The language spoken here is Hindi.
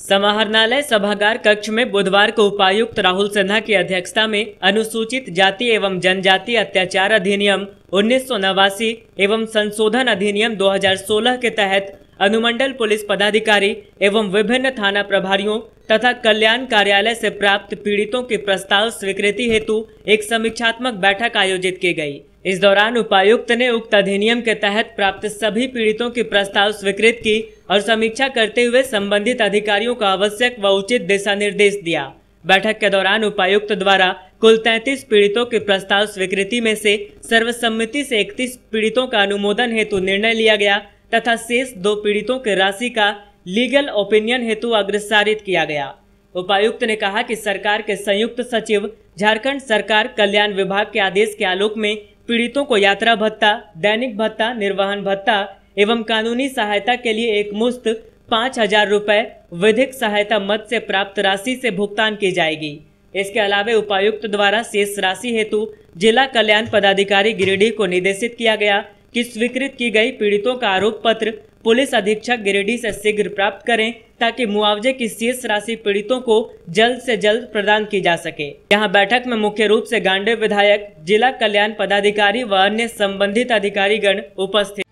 समाहरणालय सभागार कक्ष में बुधवार को उपायुक्त राहुल सिन्हा की अध्यक्षता में अनुसूचित जाति एवं जनजाति अत्याचार अधिनियम उन्नीस एवं संशोधन अधिनियम 2016 के तहत अनुमंडल पुलिस पदाधिकारी एवं विभिन्न थाना प्रभारियों तथा कल्याण कार्यालय से प्राप्त पीड़ितों के प्रस्ताव स्वीकृति हेतु एक समीक्षात्मक बैठक आयोजित की गयी इस दौरान उपायुक्त ने उक्त अधिनियम के तहत प्राप्त सभी पीड़ितों की प्रस्ताव स्वीकृत की और समीक्षा करते हुए संबंधित अधिकारियों को आवश्यक व उचित दिशा निर्देश दिया बैठक के दौरान उपायुक्त द्वारा कुल तैतीस पीड़ितों के प्रस्ताव स्वीकृति में से सर्वसम्मति से इकतीस पीड़ितों का अनुमोदन हेतु निर्णय लिया गया तथा शेष दो पीड़ितों के राशि का लीगल ओपिनियन हेतु अग्रसारित किया गया उपायुक्त ने कहा कि सरकार के संयुक्त सचिव झारखंड सरकार कल्याण विभाग के आदेश के आलोक में पीड़ितों को यात्रा भत्ता दैनिक भत्ता निर्वहन भत्ता एवं कानूनी सहायता के लिए एक मुफ्त पाँच हजार रूपए विधिक सहायता मद से प्राप्त राशि से भुगतान की जाएगी इसके अलावा उपायुक्त द्वारा शेष राशि हेतु जिला कल्याण पदाधिकारी गिरिडीह को निर्देशित किया गया कि स्वीकृत की गई पीड़ितों का आरोप पत्र पुलिस अधीक्षक गिरिडीह से शीघ्र प्राप्त करें ताकि मुआवजे की शेष राशि पीड़ितों को जल्द से जल्द प्रदान की जा सके यहां बैठक में मुख्य रूप से गांडे विधायक जिला कल्याण पदाधिकारी व अन्य संबंधित अधिकारीगण उपस्थित